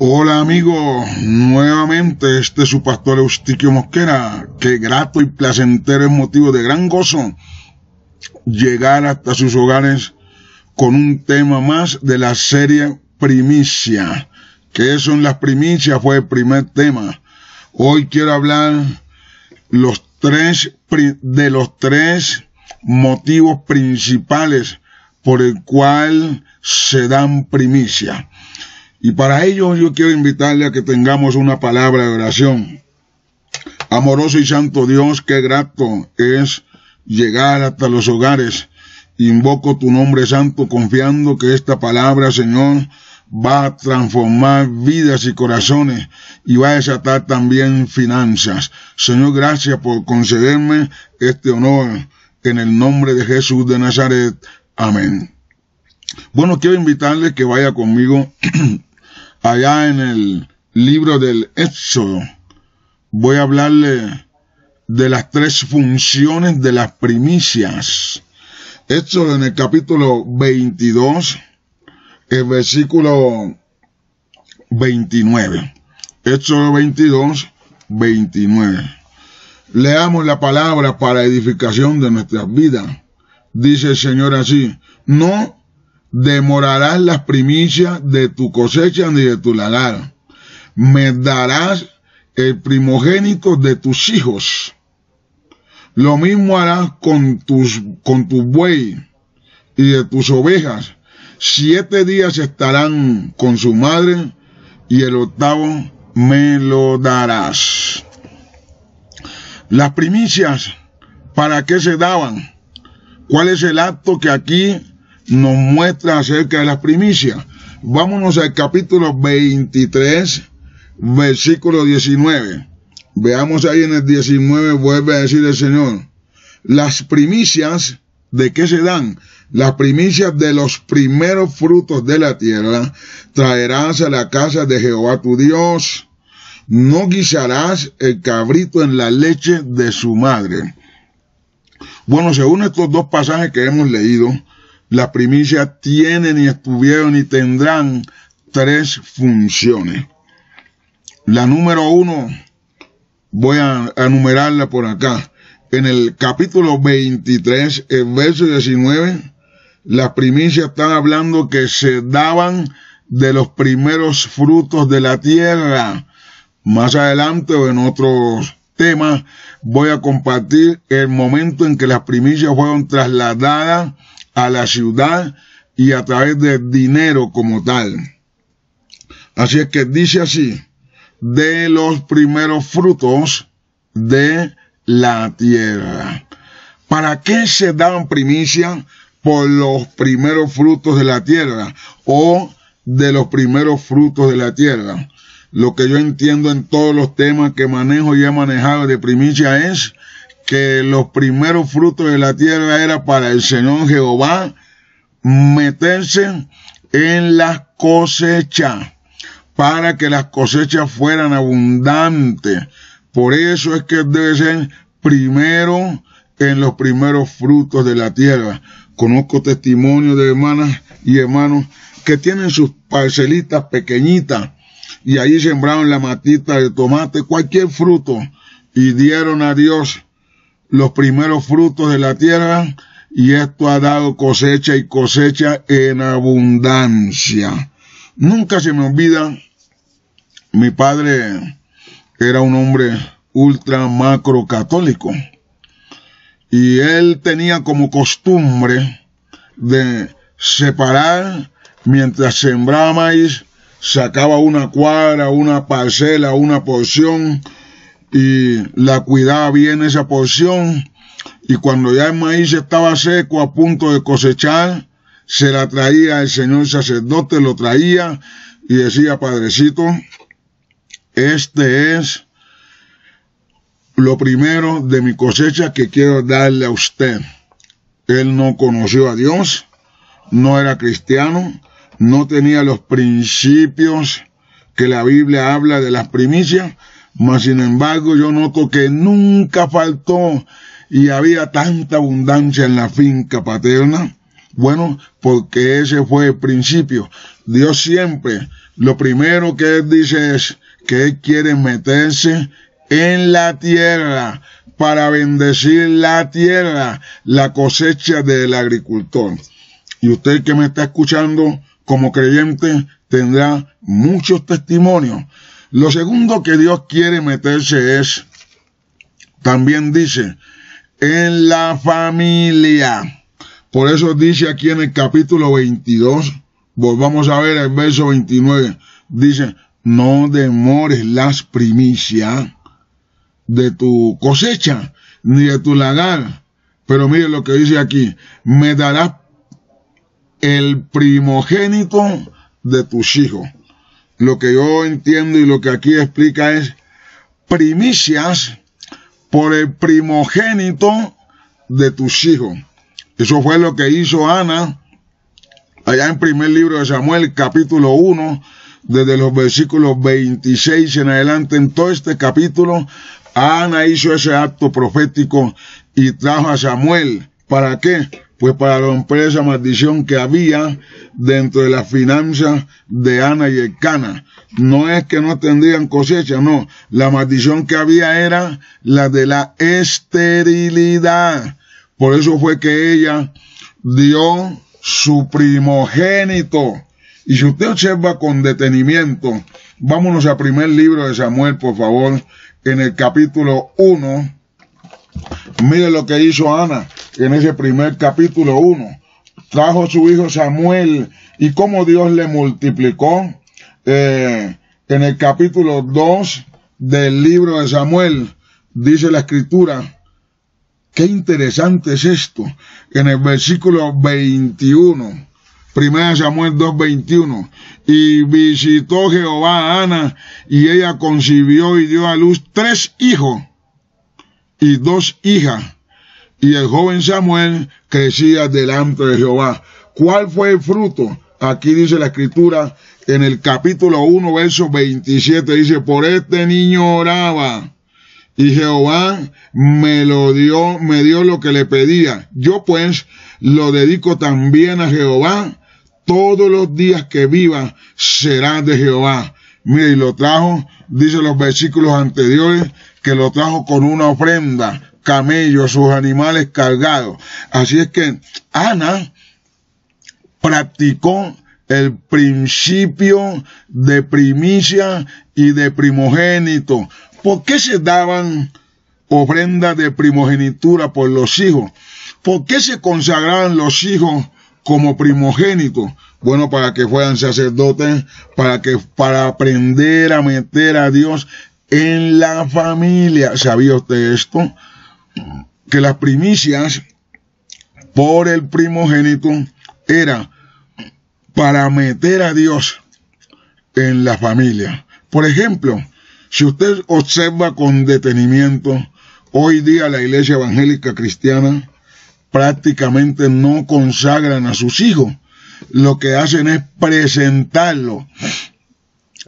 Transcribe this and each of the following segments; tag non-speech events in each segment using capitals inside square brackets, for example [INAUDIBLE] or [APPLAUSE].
Hola amigos, nuevamente este es su pastor Eustiquio Mosquera, que grato y placentero es motivo de gran gozo llegar hasta sus hogares con un tema más de la serie Primicia, que son las primicias, fue el primer tema. Hoy quiero hablar los tres, de los tres motivos principales por el cual se dan Primicia y para ello yo quiero invitarle a que tengamos una palabra de oración. Amoroso y santo Dios, qué grato es llegar hasta los hogares. Invoco tu nombre santo confiando que esta palabra, Señor, va a transformar vidas y corazones y va a desatar también finanzas. Señor, gracias por concederme este honor en el nombre de Jesús de Nazaret. Amén. Bueno, quiero invitarle que vaya conmigo [CLEARS THROAT] allá en el libro del Éxodo, voy a hablarle de las tres funciones de las primicias. Éxodo en el capítulo 22, el versículo 29. Éxodo 22, 29. Leamos la palabra para edificación de nuestras vidas. Dice el Señor así, no demorarás las primicias de tu cosecha ni de tu lagar. Me darás el primogénito de tus hijos. Lo mismo harás con tus, con tus buey y de tus ovejas. Siete días estarán con su madre y el octavo me lo darás. Las primicias, ¿para qué se daban? ¿Cuál es el acto que aquí nos muestra acerca de las primicias. Vámonos al capítulo 23, versículo 19. Veamos ahí en el 19, vuelve a decir el Señor. Las primicias, ¿de qué se dan? Las primicias de los primeros frutos de la tierra traerás a la casa de Jehová tu Dios. No guisarás el cabrito en la leche de su madre. Bueno, según estos dos pasajes que hemos leído, las primicias tienen y estuvieron, y tendrán tres funciones. La número uno, voy a enumerarla por acá. En el capítulo 23, el verso 19, las primicias están hablando que se daban de los primeros frutos de la tierra. Más adelante o en otros temas voy a compartir el momento en que las primicias fueron trasladadas a la ciudad y a través del dinero como tal. Así es que dice así, de los primeros frutos de la tierra. ¿Para qué se dan primicia... por los primeros frutos de la tierra o de los primeros frutos de la tierra? Lo que yo entiendo en todos los temas que manejo y he manejado de primicia es que los primeros frutos de la tierra era para el Señor Jehová meterse en las cosechas para que las cosechas fueran abundantes. Por eso es que debe ser primero en los primeros frutos de la tierra. Conozco testimonio de hermanas y hermanos que tienen sus parcelitas pequeñitas y ahí sembraron la matita de tomate, cualquier fruto y dieron a Dios los primeros frutos de la tierra y esto ha dado cosecha y cosecha en abundancia. Nunca se me olvida, mi padre era un hombre ultra macro católico y él tenía como costumbre de separar mientras sembraba maíz, sacaba una cuadra, una parcela, una porción, y la cuidaba bien esa porción y cuando ya el maíz estaba seco a punto de cosechar, se la traía el señor sacerdote, lo traía y decía, Padrecito, este es lo primero de mi cosecha que quiero darle a usted. Él no conoció a Dios, no era cristiano, no tenía los principios que la Biblia habla de las primicias, mas sin embargo yo noto que nunca faltó y había tanta abundancia en la finca paterna. Bueno, porque ese fue el principio. Dios siempre, lo primero que Él dice es que Él quiere meterse en la tierra para bendecir la tierra, la cosecha del agricultor. Y usted que me está escuchando como creyente tendrá muchos testimonios lo segundo que Dios quiere meterse es, también dice, en la familia. Por eso dice aquí en el capítulo 22, volvamos a ver el verso 29, dice, no demores las primicias de tu cosecha ni de tu lagar. Pero mire lo que dice aquí, me darás el primogénito de tus hijos lo que yo entiendo y lo que aquí explica es primicias por el primogénito de tus hijos. Eso fue lo que hizo Ana allá en primer libro de Samuel, capítulo 1, desde los versículos 26 en adelante, en todo este capítulo, Ana hizo ese acto profético y trajo a Samuel. ¿Para qué? pues para romper esa maldición que había dentro de las finanzas de Ana y el Cana. No es que no tendrían cosecha, no. La maldición que había era la de la esterilidad. Por eso fue que ella dio su primogénito. Y si usted observa con detenimiento, vámonos al primer libro de Samuel, por favor, en el capítulo 1. Mire lo que hizo Ana en ese primer capítulo 1. Trajo su hijo Samuel y cómo Dios le multiplicó. Eh, en el capítulo 2 del libro de Samuel, dice la escritura, qué interesante es esto, en el versículo 21. 1 Samuel 21, Y visitó Jehová a Ana, y ella concibió y dio a luz tres hijos y dos hijas. Y el joven Samuel crecía delante de Jehová. ¿Cuál fue el fruto? Aquí dice la escritura en el capítulo 1, verso 27, dice, por este niño oraba. Y Jehová me lo dio, me dio lo que le pedía. Yo pues lo dedico también a Jehová. Todos los días que viva será de Jehová. Mire, y lo trajo, dice los versículos anteriores, que lo trajo con una ofrenda camellos, sus animales cargados. Así es que Ana practicó el principio de primicia y de primogénito. ¿Por qué se daban ofrendas de primogenitura por los hijos? ¿Por qué se consagraban los hijos como primogénitos? Bueno, para que fueran sacerdotes, para que, para aprender a meter a Dios en la familia. ¿Sabía usted esto? que las primicias por el primogénito era para meter a Dios en la familia. Por ejemplo, si usted observa con detenimiento, hoy día la iglesia evangélica cristiana prácticamente no consagran a sus hijos. Lo que hacen es presentarlo.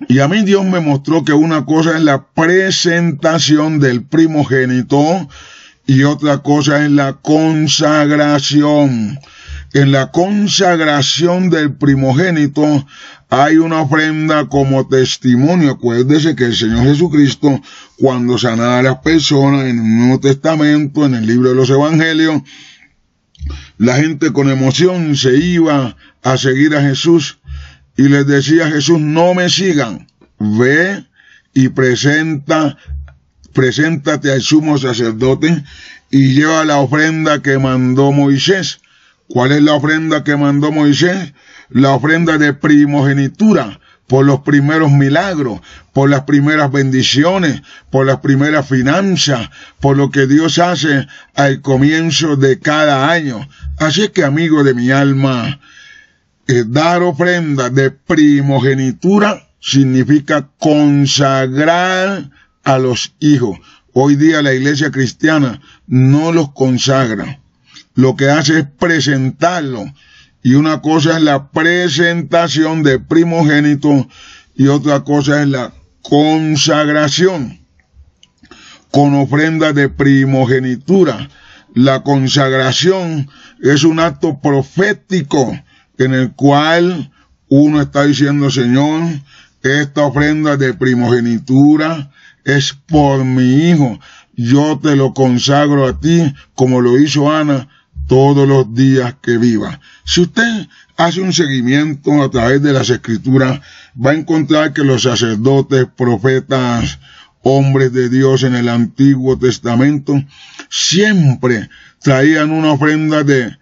Y a mí Dios me mostró que una cosa es la presentación del primogénito y otra cosa es la consagración. En la consagración del primogénito hay una ofrenda como testimonio. Acuérdese que el Señor Jesucristo, cuando sanaba a las personas en el Nuevo Testamento, en el libro de los Evangelios, la gente con emoción se iba a seguir a Jesús y les decía a Jesús, no me sigan, ve y presenta preséntate al sumo sacerdote y lleva la ofrenda que mandó Moisés. ¿Cuál es la ofrenda que mandó Moisés? La ofrenda de primogenitura por los primeros milagros, por las primeras bendiciones, por las primeras finanzas, por lo que Dios hace al comienzo de cada año. Así que, amigo de mi alma, eh, dar ofrenda de primogenitura significa consagrar a los hijos. Hoy día la iglesia cristiana no los consagra. Lo que hace es presentarlo. Y una cosa es la presentación de primogénito y otra cosa es la consagración con ofrenda de primogenitura. La consagración es un acto profético en el cual uno está diciendo, Señor, esta ofrenda de primogenitura es por mi hijo. Yo te lo consagro a ti, como lo hizo Ana, todos los días que viva. Si usted hace un seguimiento a través de las escrituras, va a encontrar que los sacerdotes, profetas, hombres de Dios en el Antiguo Testamento, siempre traían una ofrenda de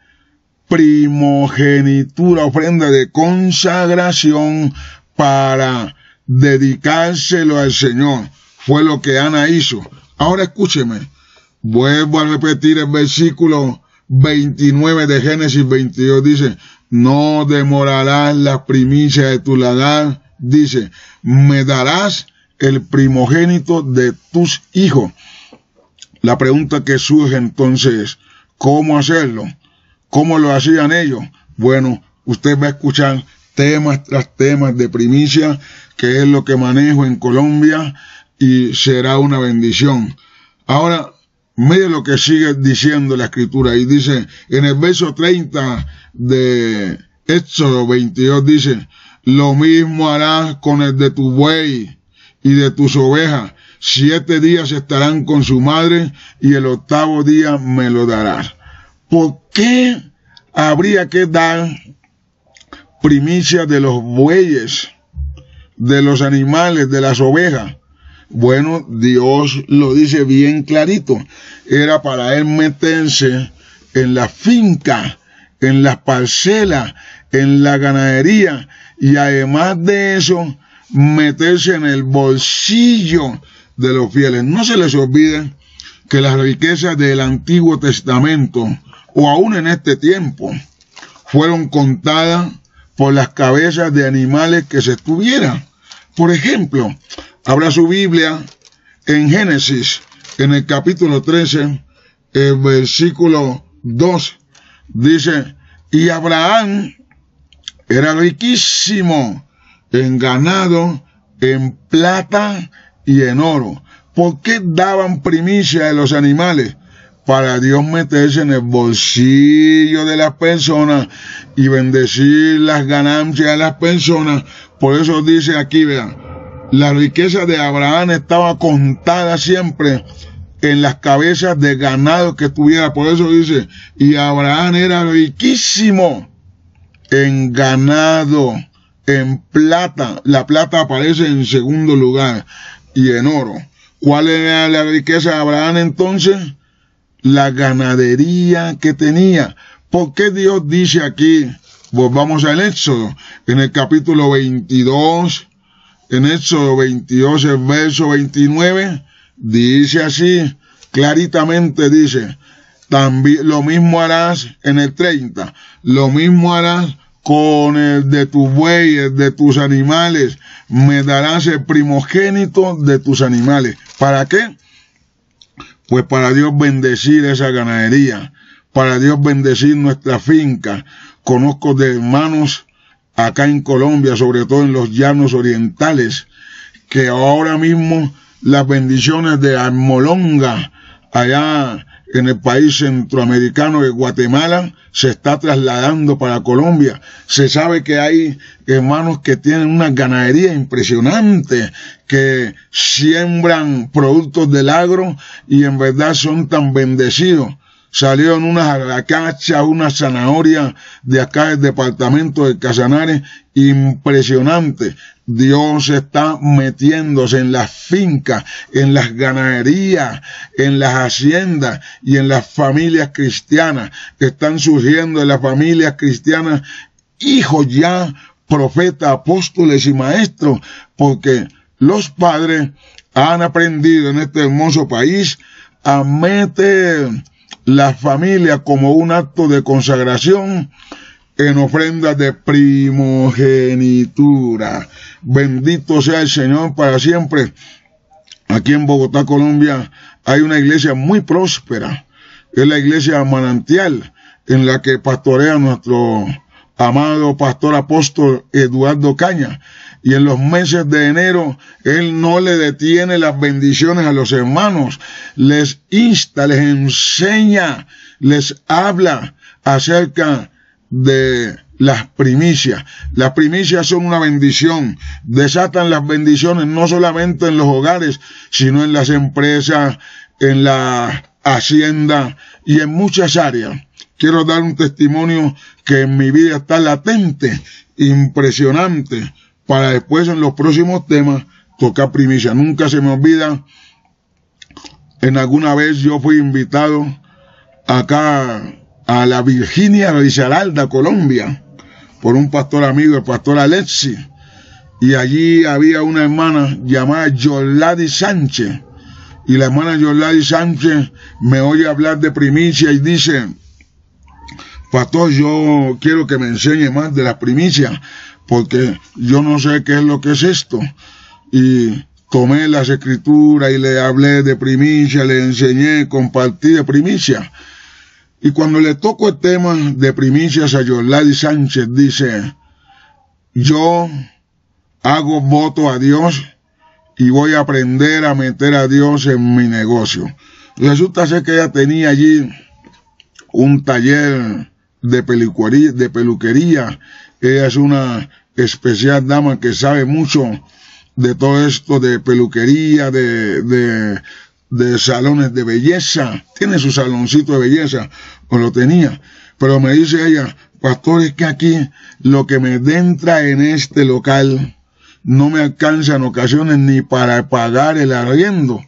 primogenitura, ofrenda de consagración para dedicárselo al Señor. Fue lo que Ana hizo. Ahora escúcheme. Vuelvo a repetir el versículo 29 de Génesis 22. Dice, no demorarás la primicia de tu lagar. Dice, me darás el primogénito de tus hijos. La pregunta que surge entonces es, ¿cómo hacerlo? ¿Cómo lo hacían ellos? Bueno, usted va a escuchar temas tras temas de primicia, que es lo que manejo en Colombia y será una bendición. Ahora, mire lo que sigue diciendo la escritura y dice en el verso 30 de Éxodo 22 dice, lo mismo harás con el de tu buey y de tus ovejas. Siete días estarán con su madre y el octavo día me lo darás. ¿Por qué habría que dar primicia de los bueyes, de los animales, de las ovejas. Bueno, Dios lo dice bien clarito. Era para él meterse en la finca, en las parcelas, en la ganadería y además de eso, meterse en el bolsillo de los fieles. No se les olvide que las riquezas del Antiguo Testamento, o aún en este tiempo, fueron contadas por las cabezas de animales que se estuvieran. Por ejemplo, habrá su Biblia en Génesis, en el capítulo 13, el versículo 2, dice, y Abraham era riquísimo en ganado, en plata y en oro. ¿Por qué daban primicia de los animales? para Dios meterse en el bolsillo de las personas y bendecir las ganancias de las personas. Por eso dice aquí, vean, la riqueza de Abraham estaba contada siempre en las cabezas de ganado que tuviera. Por eso dice, y Abraham era riquísimo en ganado, en plata. La plata aparece en segundo lugar y en oro. ¿Cuál era la riqueza de Abraham entonces? la ganadería que tenía. ¿Por qué Dios dice aquí? Volvamos al Éxodo, en el capítulo 22, en Éxodo 22, el verso 29, dice así, claritamente dice, también, lo mismo harás en el 30, lo mismo harás con el de tus bueyes, de tus animales, me darás el primogénito de tus animales. ¿Para qué? Pues para Dios bendecir esa ganadería, para Dios bendecir nuestra finca. Conozco de hermanos acá en Colombia, sobre todo en los llanos orientales, que ahora mismo las bendiciones de Armolonga, allá en el país centroamericano de Guatemala, se está trasladando para Colombia. Se sabe que hay hermanos que tienen una ganadería impresionante, que siembran productos del agro y en verdad son tan bendecidos salieron una cacha, una zanahoria de acá del departamento de Casanares, impresionante. Dios está metiéndose en las fincas, en las ganaderías, en las haciendas y en las familias cristianas. Están surgiendo en las familias cristianas hijos ya, profetas, apóstoles y maestros, porque los padres han aprendido en este hermoso país a meter la familia como un acto de consagración en ofrenda de primogenitura. Bendito sea el Señor para siempre. Aquí en Bogotá, Colombia, hay una iglesia muy próspera. Es la iglesia manantial en la que pastorea nuestro amado pastor apóstol Eduardo Caña y en los meses de enero Él no le detiene las bendiciones a los hermanos, les insta, les enseña, les habla acerca de las primicias. Las primicias son una bendición, desatan las bendiciones no solamente en los hogares, sino en las empresas, en la hacienda y en muchas áreas. Quiero dar un testimonio que en mi vida está latente, impresionante para después en los próximos temas tocar primicia. Nunca se me olvida, en alguna vez yo fui invitado acá a la Virginia Risaralda, Colombia, por un pastor amigo, el pastor Alexi. Y allí había una hermana llamada Yoladi Sánchez. Y la hermana Yoladi Sánchez me oye hablar de primicia y dice, Pastor, yo quiero que me enseñe más de las primicias porque yo no sé qué es lo que es esto. Y tomé las escrituras y le hablé de primicia, le enseñé, compartí de primicia. Y cuando le toco el tema de primicias a Yoladi Sánchez, dice, yo hago voto a Dios y voy a aprender a meter a Dios en mi negocio. Resulta ser que ella tenía allí un taller de de peluquería. Ella es una especial dama que sabe mucho de todo esto de peluquería, de, de, de salones de belleza. Tiene su saloncito de belleza, o pues lo tenía. Pero me dice ella, pastor, es que aquí lo que me entra en este local no me alcanza en ocasiones ni para pagar el arriendo.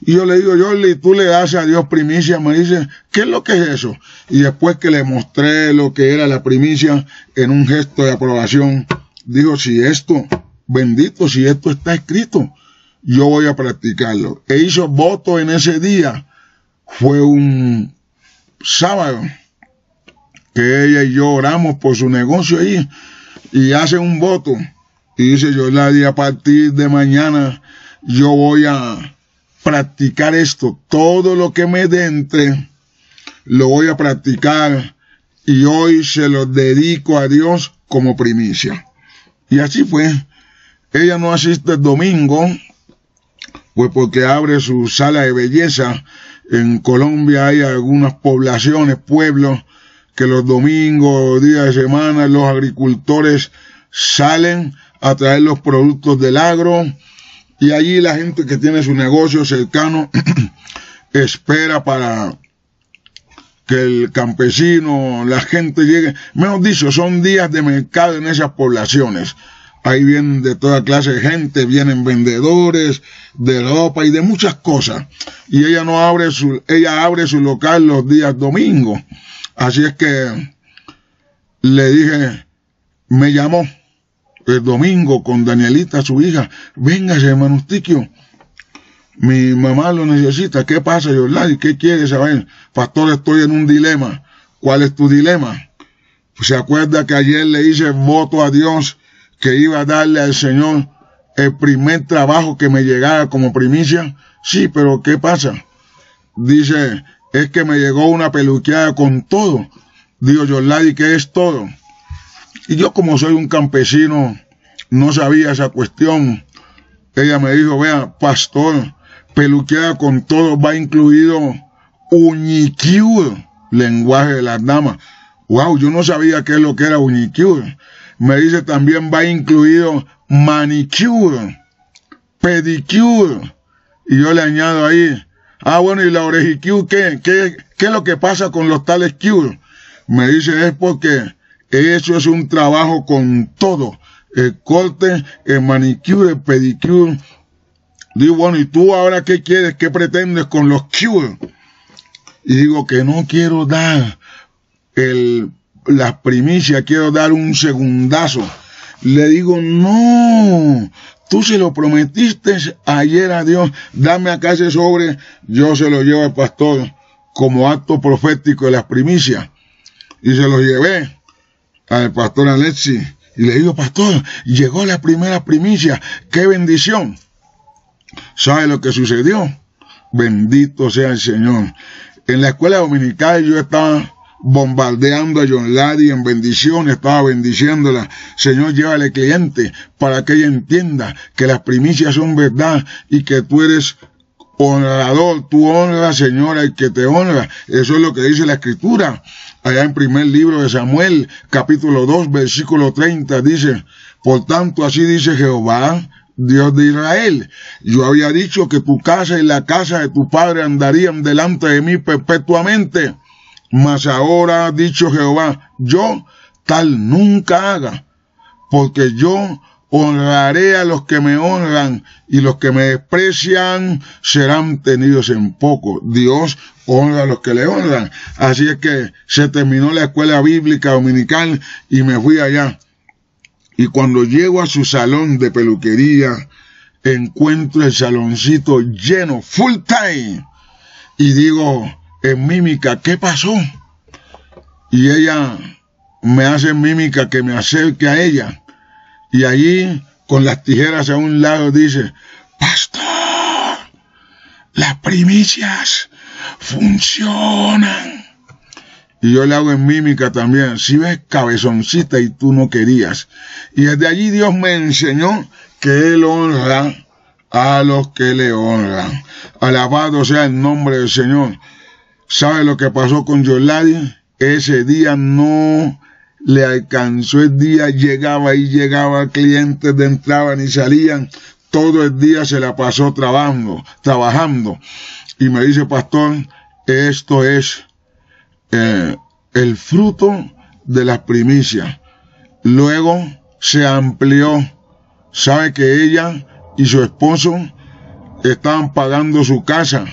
Y yo le digo, Jordi, tú le das a Dios primicia, me dice, ¿qué es lo que es eso? Y después que le mostré lo que era la primicia en un gesto de aprobación, digo, si esto, bendito, si esto está escrito, yo voy a practicarlo. E hizo voto en ese día, fue un sábado, que ella y yo oramos por su negocio ahí, y hace un voto, y dice, yo nadie a partir de mañana, yo voy a practicar esto, todo lo que me dente, lo voy a practicar, y hoy se lo dedico a Dios como primicia. Y así fue. Ella no asiste el domingo, pues porque abre su sala de belleza. En Colombia hay algunas poblaciones, pueblos, que los domingos, días de semana, los agricultores salen a traer los productos del agro y allí la gente que tiene su negocio cercano [CLEARS THROAT] espera para que el campesino, la gente llegue. Menos dicho, son días de mercado en esas poblaciones. Ahí vienen de toda clase de gente, vienen vendedores de ropa y de muchas cosas. Y ella no abre su, ella abre su local los días domingos. Así es que le dije, me llamó el domingo con Danielita, su hija, véngase, hermano Tiquio mi mamá lo necesita, ¿qué pasa? Yo, ¿qué quiere saber? Pastor, estoy en un dilema. ¿Cuál es tu dilema? Pues, ¿Se acuerda que ayer le hice voto a Dios que iba a darle al Señor el primer trabajo que me llegara como primicia? Sí, pero ¿qué pasa? Dice, es que me llegó una peluqueada con todo. Digo, yo, ¿qué es todo? Y yo como soy un campesino, no sabía esa cuestión. Ella me dijo, vea, pastor, peluqueada con todo, va incluido uñiquiu, lenguaje de las damas. Wow, yo no sabía qué es lo que era uñiquiu. Me dice también va incluido manicure, pedicure. Y yo le añado ahí, ah bueno, ¿y la orejiquiu qué? ¿Qué, qué es lo que pasa con los tales cure? Me dice es porque eso es un trabajo con todo. El corte, el manicure, el pedicure, Digo, bueno, ¿y tú ahora qué quieres? ¿Qué pretendes con los Q? Y digo que no quiero dar el, las primicias, quiero dar un segundazo. Le digo, no, tú se lo prometiste ayer a Dios, dame acá ese sobre, yo se lo llevo al pastor como acto profético de las primicias. Y se lo llevé al pastor Alexi Y le digo, pastor, llegó la primera primicia, qué bendición. ¿Sabe lo que sucedió? Bendito sea el Señor. En la escuela dominical yo estaba bombardeando a John Larry en bendición. estaba bendiciéndola. Señor, llévale cliente para que ella entienda que las primicias son verdad y que tú eres honrador, tú honras, Señor, al que te honra. Eso es lo que dice la Escritura. Allá en primer libro de Samuel, capítulo 2, versículo 30, dice, por tanto así dice Jehová, Dios de Israel, yo había dicho que tu casa y la casa de tu padre andarían delante de mí perpetuamente. Mas ahora ha dicho Jehová, yo tal nunca haga, porque yo honraré a los que me honran y los que me desprecian serán tenidos en poco. Dios honra a los que le honran. Así es que se terminó la escuela bíblica dominical y me fui allá y cuando llego a su salón de peluquería, encuentro el saloncito lleno, full time. Y digo en eh, mímica, ¿qué pasó? Y ella me hace mímica que me acerque a ella. Y allí, con las tijeras a un lado, dice, Pastor, las primicias funcionan. Y yo le hago en mímica también. Si ves cabezoncita y tú no querías. Y desde allí Dios me enseñó que Él honra a los que le honran. Alabado sea el nombre del Señor. ¿Sabe lo que pasó con Yoladi? Ese día no le alcanzó el día, llegaba y llegaba, clientes entraban y salían. Todo el día se la pasó trabajando, trabajando. Y me dice, pastor, esto es eh, el fruto de las primicias. Luego se amplió. Sabe que ella y su esposo estaban pagando su casa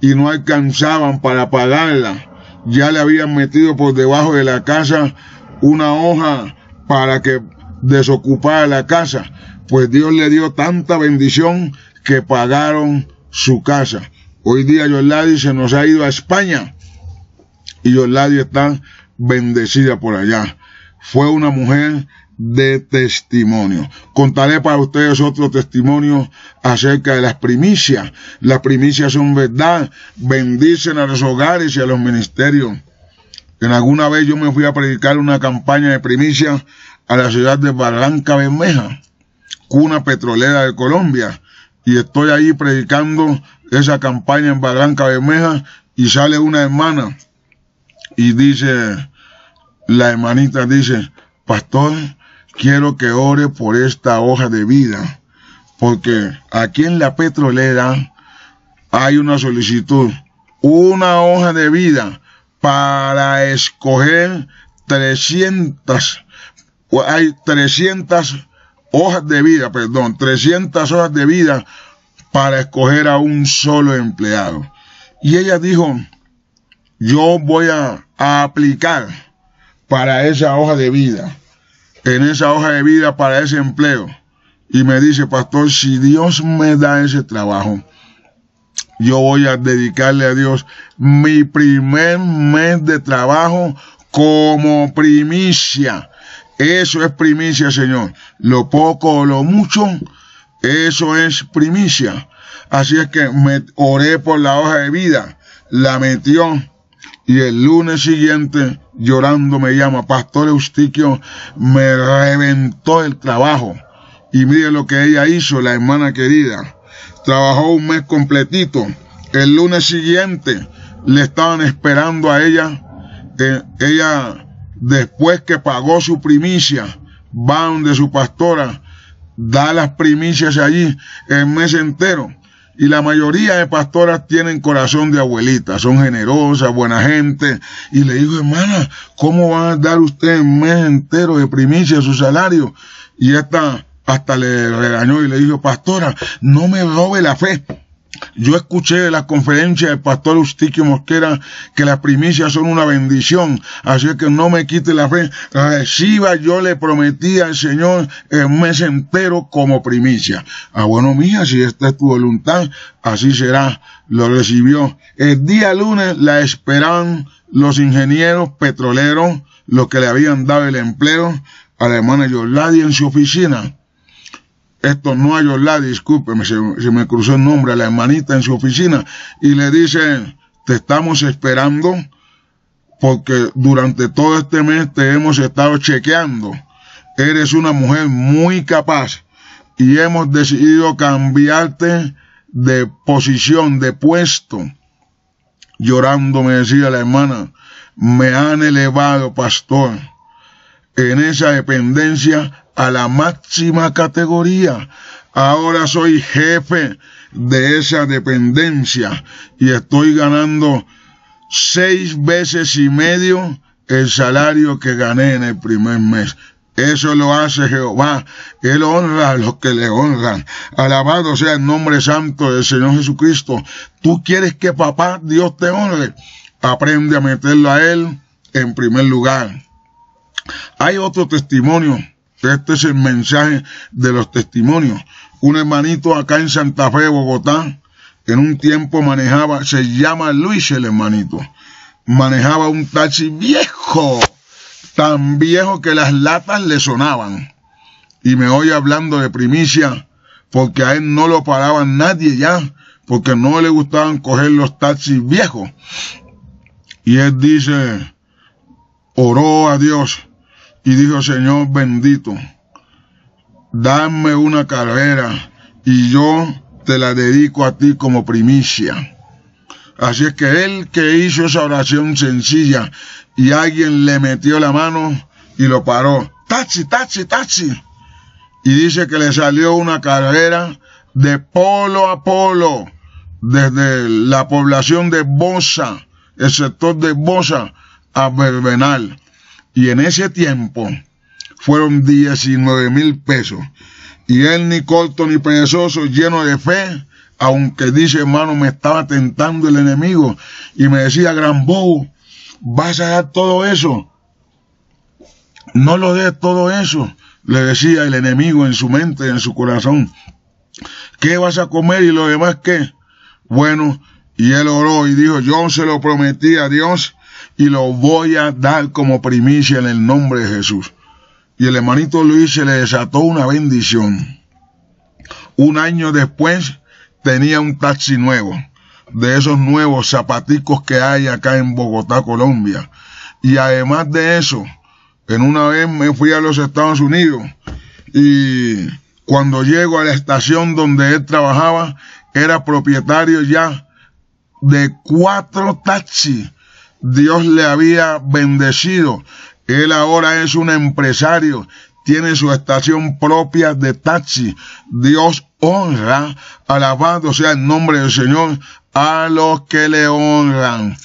y no alcanzaban para pagarla. Ya le habían metido por debajo de la casa una hoja para que desocupara la casa. Pues Dios le dio tanta bendición que pagaron su casa. Hoy día Yoladi se nos ha ido a España y Yoladio está bendecida por allá. Fue una mujer de testimonio. Contaré para ustedes otro testimonio acerca de las primicias. Las primicias son verdad, bendicen a los hogares y a los ministerios. En alguna vez yo me fui a predicar una campaña de primicias a la ciudad de Barranca Bermeja, cuna petrolera de Colombia, y estoy ahí predicando esa campaña en Barranca Bermeja y sale una hermana y dice, la hermanita dice, pastor, quiero que ore por esta hoja de vida, porque aquí en la petrolera hay una solicitud, una hoja de vida para escoger 300, hay 300 hojas de vida, perdón, 300 hojas de vida para escoger a un solo empleado. Y ella dijo, yo voy a aplicar para esa hoja de vida, en esa hoja de vida para ese empleo. Y me dice, pastor, si Dios me da ese trabajo, yo voy a dedicarle a Dios mi primer mes de trabajo como primicia. Eso es primicia, Señor. Lo poco o lo mucho, eso es primicia. Así es que me oré por la hoja de vida, la metió y el lunes siguiente, llorando, me llama, Pastor Eustiquio, me reventó el trabajo. Y mire lo que ella hizo, la hermana querida. Trabajó un mes completito. El lunes siguiente le estaban esperando a ella. Eh, ella, después que pagó su primicia, va donde su pastora, da las primicias allí el mes entero. Y la mayoría de pastoras tienen corazón de abuelita, son generosas, buena gente. Y le dijo, hermana, ¿cómo va a dar usted un mes entero de primicia su salario? Y esta hasta le regañó y le dijo, pastora, no me robe la fe. Yo escuché la conferencia del pastor Ustique Mosquera que las primicias son una bendición, así que no me quite la fe. Reciba, yo le prometí al Señor el mes entero como primicia. Ah, bueno, mía, si esta es tu voluntad, así será. Lo recibió. El día lunes la esperan los ingenieros petroleros, los que le habían dado el empleo a la hermana Yoladi en su oficina esto no hay la discúlpeme, se, me cruzó el nombre, a la hermanita en su oficina, y le dice, te estamos esperando porque durante todo este mes te hemos estado chequeando. Eres una mujer muy capaz y hemos decidido cambiarte de posición, de puesto. Llorando me decía la hermana, me han elevado, pastor. En esa dependencia a la máxima categoría. Ahora soy jefe de esa dependencia y estoy ganando seis veces y medio el salario que gané en el primer mes. Eso lo hace Jehová. Él honra a los que le honran. Alabado sea el nombre santo del Señor Jesucristo. Tú quieres que papá Dios te honre. Aprende a meterlo a Él en primer lugar. Hay otro testimonio este es el mensaje de los testimonios. Un hermanito acá en Santa Fe, Bogotá, que en un tiempo manejaba, se llama Luis el hermanito, manejaba un taxi viejo, tan viejo que las latas le sonaban. Y me oye hablando de primicia, porque a él no lo paraban nadie ya, porque no le gustaban coger los taxis viejos. Y él dice, oró a Dios y dijo, Señor bendito, dame una carrera y yo te la dedico a ti como primicia. Así es que él que hizo esa oración sencilla y alguien le metió la mano y lo paró. tachi tachi tachi Y dice que le salió una carrera de polo a polo desde la población de Bosa, el sector de Bosa a Berbenal. Y en ese tiempo fueron 19 mil pesos. Y él ni corto ni perezoso, lleno de fe, aunque dice, hermano, me estaba tentando el enemigo. Y me decía, gran bobo, vas a dar todo eso. No lo des todo eso, le decía el enemigo en su mente, en su corazón. ¿Qué vas a comer y lo demás qué? Bueno, y él oró y dijo, yo se lo prometí a Dios y lo voy a dar como primicia en el nombre de Jesús. Y el hermanito Luis se le desató una bendición. Un año después tenía un taxi nuevo, de esos nuevos zapaticos que hay acá en Bogotá, Colombia. Y además de eso, en una vez me fui a los Estados Unidos y cuando llego a la estación donde él trabajaba, era propietario ya de cuatro taxis Dios le había bendecido. Él ahora es un empresario, tiene su estación propia de taxi. Dios honra, alabando, sea el nombre del Señor, a los que le honran.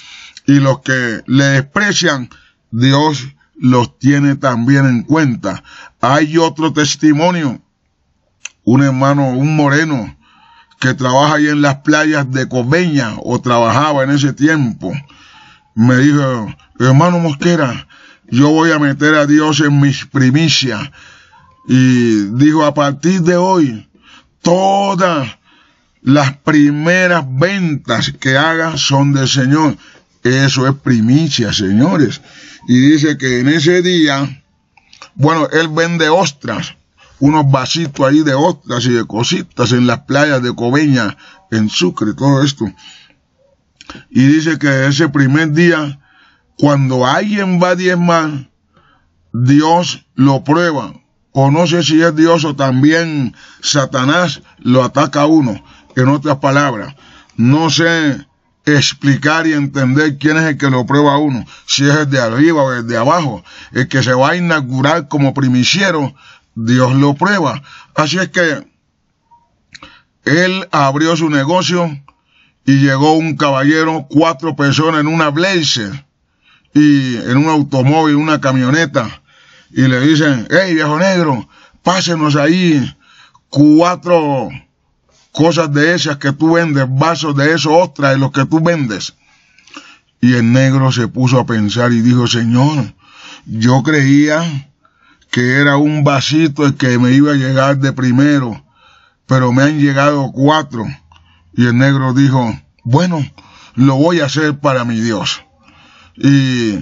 Y los que le desprecian, Dios los tiene también en cuenta. Hay otro testimonio, un hermano, un moreno, que trabaja ahí en las playas de Coveña... o trabajaba en ese tiempo me dijo, hermano Mosquera, yo voy a meter a Dios en mis primicias. Y dijo, a partir de hoy, todas las primeras ventas que haga son del Señor. Eso es primicia, señores. Y dice que en ese día, bueno, él vende ostras, unos vasitos ahí de ostras y de cositas en las playas de Cobeña, en Sucre, todo esto. Y dice que ese primer día, cuando alguien va a diezmar, Dios lo prueba. O no sé si es Dios o también Satanás lo ataca a uno. En otras palabras, no sé explicar y entender quién es el que lo prueba a uno, si es el de arriba o el de abajo, el que se va a inaugurar como primiciero, Dios lo prueba. Así es que él abrió su negocio, y llegó un caballero, cuatro personas en una blazer y en un automóvil, una camioneta, y le dicen, hey viejo negro, pásenos ahí cuatro cosas de esas que tú vendes, vasos de esos, ostras, de los que tú vendes. Y el negro se puso a pensar y dijo, Señor, yo creía que era un vasito el que me iba a llegar de primero, pero me han llegado cuatro y el negro dijo, bueno, lo voy a hacer para mi Dios. Y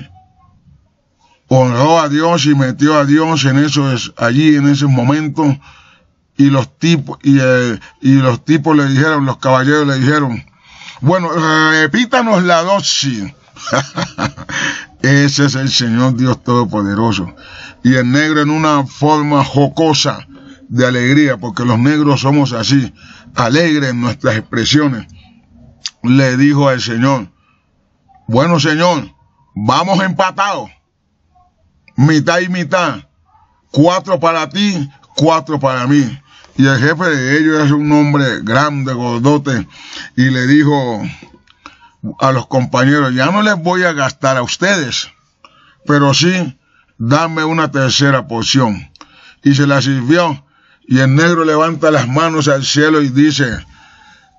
honró a Dios y metió a Dios en esos, allí en ese momento. Y los tipos, eh, y, los tipos le dijeron, los caballeros le dijeron, bueno, repítanos la dosis. [LAUGHS] Ese es el Señor Dios Todopoderoso. Y el negro en una forma jocosa de alegría, porque los negros somos así alegre en nuestras expresiones, le dijo al Señor, bueno Señor, vamos empatados, mitad y mitad, cuatro para ti, cuatro para mí. Y el jefe de ellos es un hombre grande, gordote, y le dijo a los compañeros, ya no les voy a gastar a ustedes, pero sí, dame una tercera porción. Y se la sirvió y el negro levanta las manos al cielo y dice,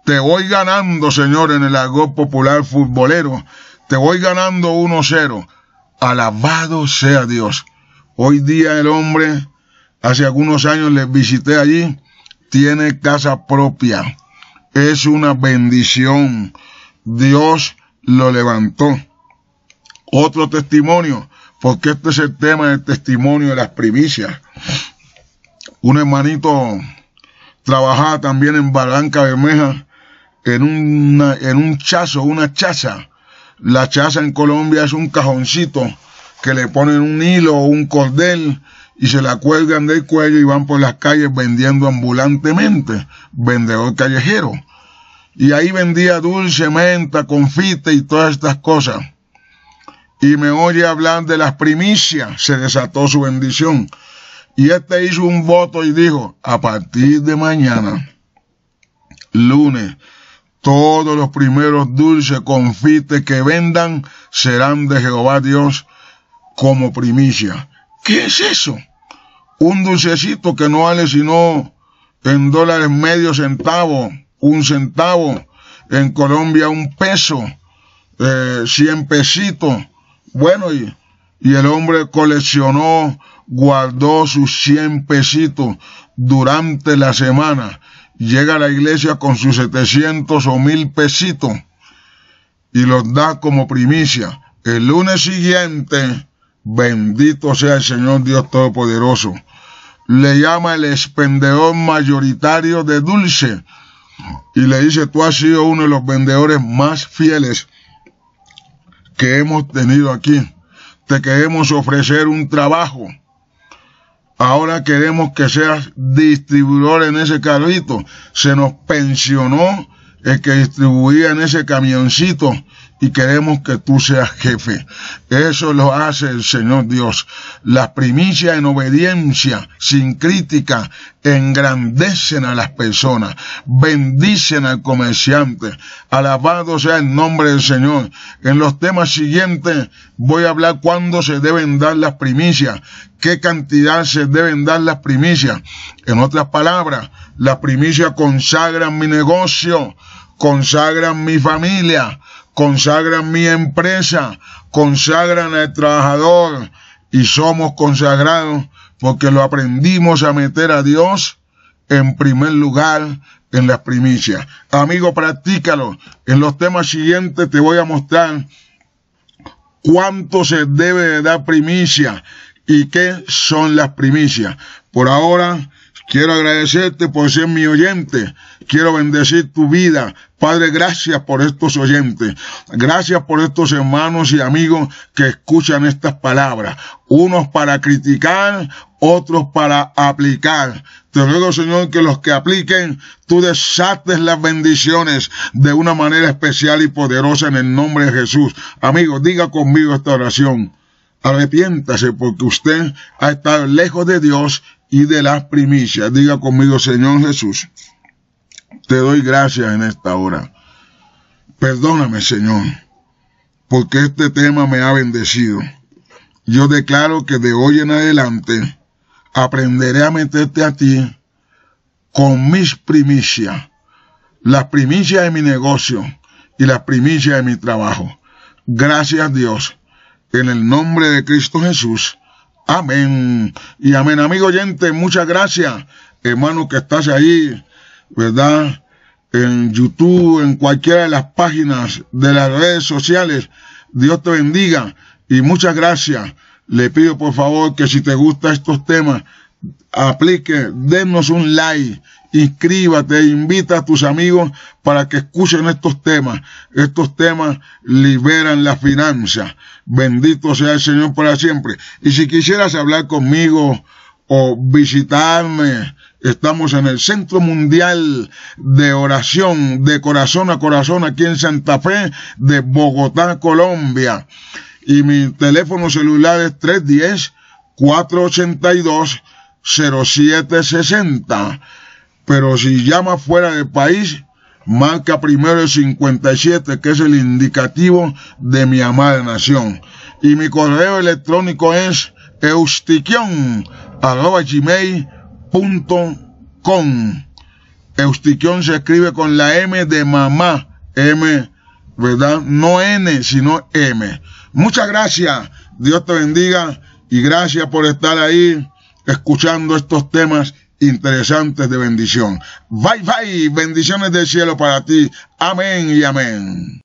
te voy ganando, Señor, en el argot popular futbolero. Te voy ganando 1-0. Alabado sea Dios. Hoy día el hombre, hace algunos años le visité allí, tiene casa propia. Es una bendición. Dios lo levantó. Otro testimonio, porque este es el tema del testimonio de las primicias un hermanito trabajaba también en Barranca Bermeja, en, en un chazo, una chaza. La chaza en Colombia es un cajoncito que le ponen un hilo o un cordel y se la cuelgan del cuello y van por las calles vendiendo ambulantemente, vendedor callejero. Y ahí vendía dulce, menta, confite y todas estas cosas. Y me oye hablar de las primicias, se desató su bendición. Y este hizo un voto y dijo, a partir de mañana, lunes, todos los primeros dulces confites que vendan serán de Jehová Dios como primicia. ¿Qué es eso? Un dulcecito que no vale sino en dólares medio centavo, un centavo, en Colombia un peso, eh, cien pesitos. Bueno, y el hombre coleccionó guardó sus 100 pesitos durante la semana, llega a la iglesia con sus 700 o 1000 pesitos y los da como primicia. El lunes siguiente, bendito sea el Señor Dios Todopoderoso, le llama el expendedor mayoritario de dulce y le dice, tú has sido uno de los vendedores más fieles que hemos tenido aquí. Te queremos ofrecer un trabajo Ahora queremos que seas distribuidor en ese carrito. Se nos pensionó el que distribuía en ese camioncito y queremos que tú seas jefe. Eso lo hace el Señor Dios. las primicias en obediencia, sin crítica, engrandecen a las personas, bendicen al comerciante. Alabado sea el nombre del Señor. En los temas siguientes voy a hablar cuándo se deben dar las primicias qué cantidad se deben dar las primicias. En otras palabras, las primicias consagran mi negocio, consagran mi familia, consagran mi empresa, consagran al trabajador y somos consagrados porque lo aprendimos a meter a Dios en primer lugar en las primicias. Amigo, practícalo. En los temas siguientes te voy a mostrar cuánto se debe de dar primicia y qué son las primicias. Por ahora, quiero agradecerte por ser mi oyente. Quiero bendecir tu vida. Padre, gracias por estos oyentes. Gracias por estos hermanos y amigos que escuchan estas palabras. Unos para criticar, otros para aplicar. Te ruego, Señor, que los que apliquen, tú desates las bendiciones de una manera especial y poderosa en el nombre de Jesús. Amigo, diga conmigo esta oración. Arrepiéntase porque usted ha estado lejos de Dios y de las primicias. Diga conmigo, Señor Jesús, te doy gracias en esta hora. Perdóname, Señor, porque este tema me ha bendecido. Yo declaro que de hoy en adelante aprenderé a meterte a ti con mis primicias, las primicias de mi negocio y las primicias de mi trabajo. Gracias Dios en el nombre de Cristo Jesús. Amén. Y amén, amigo oyente, muchas gracias, hermano que estás ahí, ¿verdad? En YouTube, en cualquiera de las páginas de las redes sociales. Dios te bendiga y muchas gracias. Le pido por favor que si te gustan estos temas, aplique, denos un like inscríbate, invita a tus amigos para que escuchen estos temas. Estos temas liberan la finanza. Bendito sea el Señor para siempre. Y si quisieras hablar conmigo o visitarme, Estamos en el Centro Mundial de Oración de Corazón a Corazón aquí en Santa Fe de Bogotá, Colombia. Y mi teléfono celular es 310 482 0760 pero si llama fuera del país, marca primero el 57, que es el indicativo de mi amada nación. Y mi correo electrónico es eustiquion.com, Eustiquion se escribe con la M de mamá, M, ¿verdad? No N, sino M. Muchas gracias, Dios te bendiga y gracias por estar ahí escuchando estos temas interesantes de bendición. Bye bye, bendiciones del cielo para ti. Amén y amén.